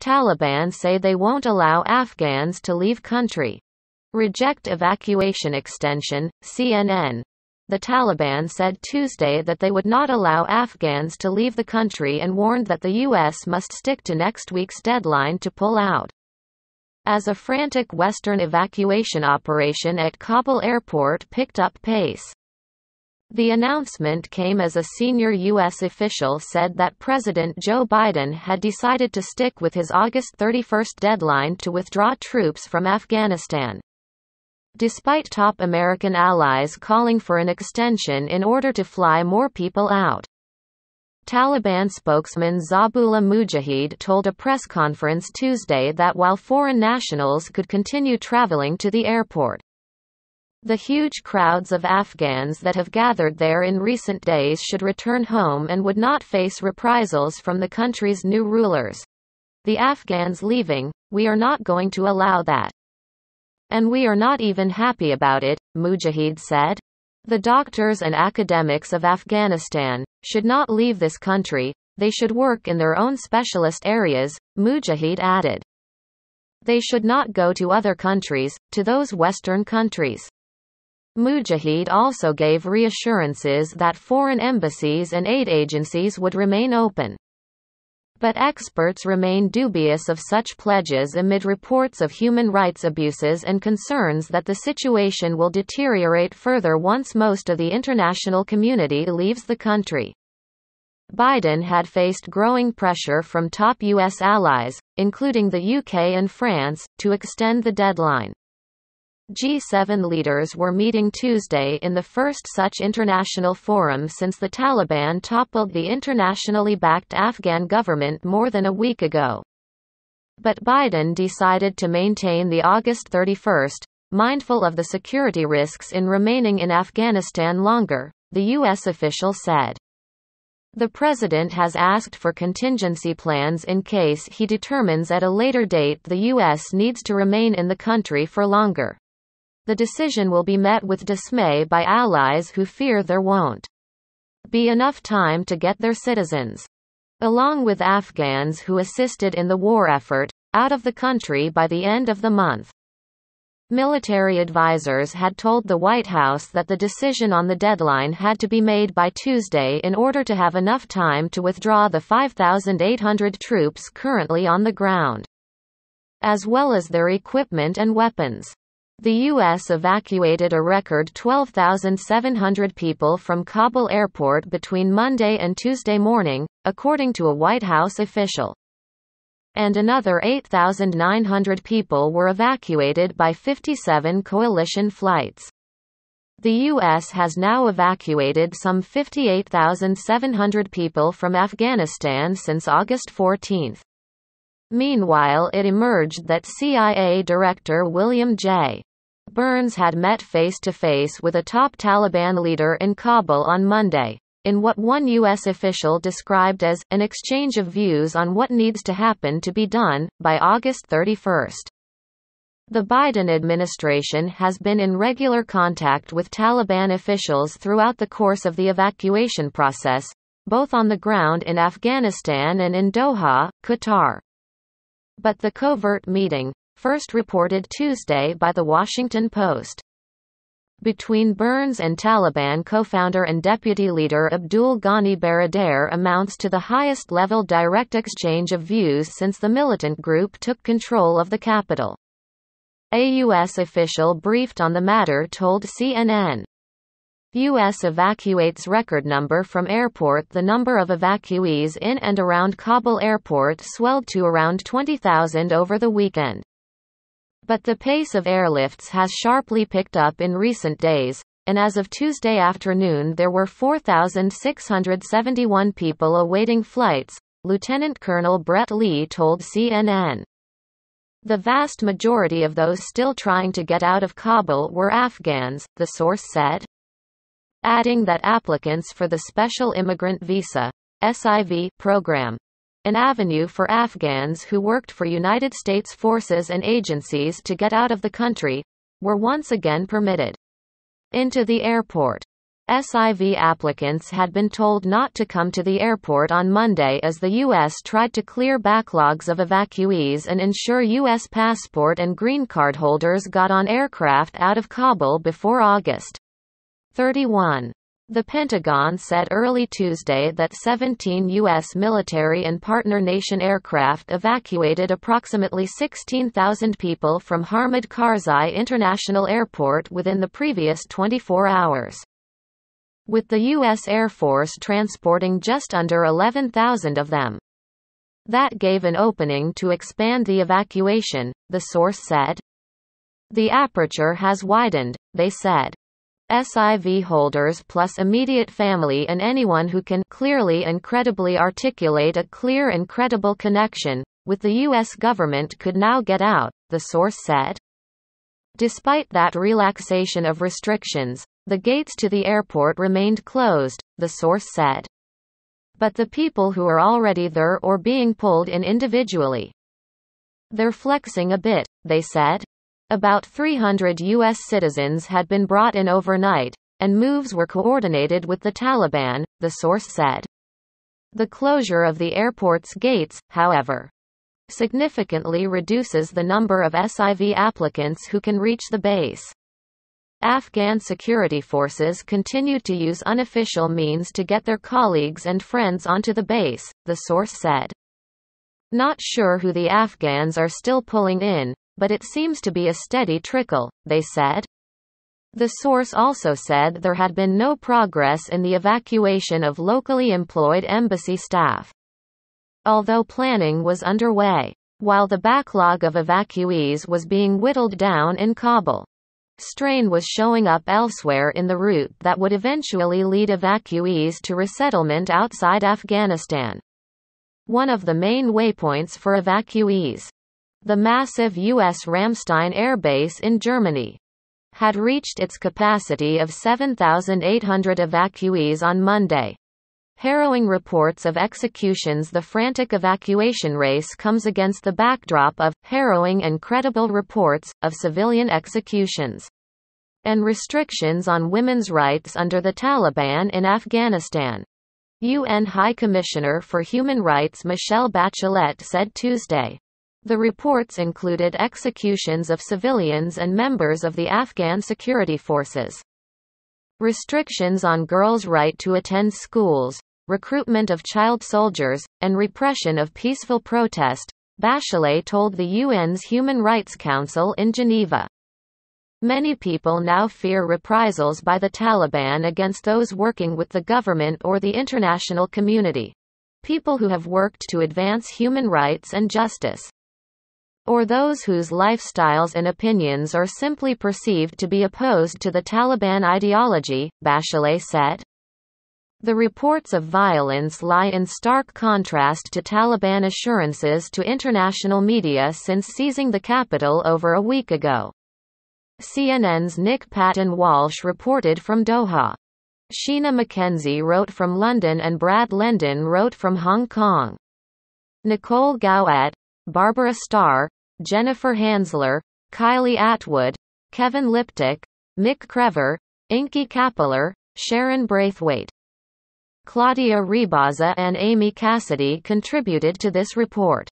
Taliban say they won't allow Afghans to leave country. Reject evacuation extension, CNN. The Taliban said Tuesday that they would not allow Afghans to leave the country and warned that the U.S. must stick to next week's deadline to pull out. As a frantic Western evacuation operation at Kabul airport picked up pace, the announcement came as a senior U.S. official said that President Joe Biden had decided to stick with his August 31 deadline to withdraw troops from Afghanistan. Despite top American allies calling for an extension in order to fly more people out. Taliban spokesman Zabullah Mujahid told a press conference Tuesday that while foreign nationals could continue traveling to the airport, the huge crowds of Afghans that have gathered there in recent days should return home and would not face reprisals from the country's new rulers. The Afghans leaving, we are not going to allow that. And we are not even happy about it, Mujahid said. The doctors and academics of Afghanistan should not leave this country, they should work in their own specialist areas, Mujahid added. They should not go to other countries, to those Western countries. Mujahid also gave reassurances that foreign embassies and aid agencies would remain open. But experts remain dubious of such pledges amid reports of human rights abuses and concerns that the situation will deteriorate further once most of the international community leaves the country. Biden had faced growing pressure from top U.S. allies, including the UK and France, to extend the deadline. G7 leaders were meeting Tuesday in the first such international forum since the Taliban toppled the internationally backed Afghan government more than a week ago. But Biden decided to maintain the August 31, mindful of the security risks in remaining in Afghanistan longer, the U.S. official said. The president has asked for contingency plans in case he determines at a later date the U.S. needs to remain in the country for longer the decision will be met with dismay by allies who fear there won't be enough time to get their citizens, along with Afghans who assisted in the war effort, out of the country by the end of the month. Military advisers had told the White House that the decision on the deadline had to be made by Tuesday in order to have enough time to withdraw the 5,800 troops currently on the ground, as well as their equipment and weapons. The U.S. evacuated a record 12,700 people from Kabul airport between Monday and Tuesday morning, according to a White House official. And another 8,900 people were evacuated by 57 coalition flights. The U.S. has now evacuated some 58,700 people from Afghanistan since August 14. Meanwhile it emerged that CIA Director William J. Burns had met face-to-face with a top Taliban leader in Kabul on Monday, in what one U.S. official described as an exchange of views on what needs to happen to be done by August 31. The Biden administration has been in regular contact with Taliban officials throughout the course of the evacuation process, both on the ground in Afghanistan and in Doha, Qatar. But the covert meeting, first reported Tuesday by The Washington Post. Between Burns and Taliban co-founder and deputy leader Abdul Ghani Baradar amounts to the highest level direct exchange of views since the militant group took control of the capital. A U.S. official briefed on the matter told CNN. U.S. evacuates record number from airport The number of evacuees in and around Kabul airport swelled to around 20,000 over the weekend. But the pace of airlifts has sharply picked up in recent days, and as of Tuesday afternoon there were 4,671 people awaiting flights, Lieutenant Colonel Brett Lee told CNN. The vast majority of those still trying to get out of Kabul were Afghans, the source said. Adding that applicants for the Special Immigrant Visa SIV program an avenue for Afghans who worked for United States forces and agencies to get out of the country, were once again permitted into the airport. SIV applicants had been told not to come to the airport on Monday as the U.S. tried to clear backlogs of evacuees and ensure U.S. passport and green card holders got on aircraft out of Kabul before August 31. The Pentagon said early Tuesday that 17 U.S. military and partner nation aircraft evacuated approximately 16,000 people from Hamid Karzai International Airport within the previous 24 hours. With the U.S. Air Force transporting just under 11,000 of them. That gave an opening to expand the evacuation, the source said. The aperture has widened, they said. SIV holders plus immediate family and anyone who can clearly and credibly articulate a clear and credible connection with the U.S. government could now get out, the source said. Despite that relaxation of restrictions, the gates to the airport remained closed, the source said. But the people who are already there or being pulled in individually, they're flexing a bit, they said. About 300 U.S. citizens had been brought in overnight, and moves were coordinated with the Taliban, the source said. The closure of the airport's gates, however, significantly reduces the number of SIV applicants who can reach the base. Afghan security forces continued to use unofficial means to get their colleagues and friends onto the base, the source said. Not sure who the Afghans are still pulling in, but it seems to be a steady trickle, they said. The source also said there had been no progress in the evacuation of locally employed embassy staff. Although planning was underway, while the backlog of evacuees was being whittled down in Kabul, strain was showing up elsewhere in the route that would eventually lead evacuees to resettlement outside Afghanistan. One of the main waypoints for evacuees the massive U.S. Ramstein Air Base in Germany had reached its capacity of 7,800 evacuees on Monday. Harrowing reports of executions The frantic evacuation race comes against the backdrop of harrowing and credible reports of civilian executions and restrictions on women's rights under the Taliban in Afghanistan. UN High Commissioner for Human Rights Michelle Bachelet said Tuesday. The reports included executions of civilians and members of the Afghan security forces. Restrictions on girls' right to attend schools, recruitment of child soldiers, and repression of peaceful protest, Bachelet told the UN's Human Rights Council in Geneva. Many people now fear reprisals by the Taliban against those working with the government or the international community. People who have worked to advance human rights and justice or those whose lifestyles and opinions are simply perceived to be opposed to the Taliban ideology, Bachelet said. The reports of violence lie in stark contrast to Taliban assurances to international media since seizing the capital over a week ago. CNN's Nick Patton Walsh reported from Doha. Sheena McKenzie wrote from London and Brad Lendon wrote from Hong Kong. Nicole Gowat, Barbara Starr, Jennifer Hansler, Kylie Atwood, Kevin Liptick, Mick Crever, Inky Kapilar, Sharon Braithwaite. Claudia Ribaza, and Amy Cassidy contributed to this report.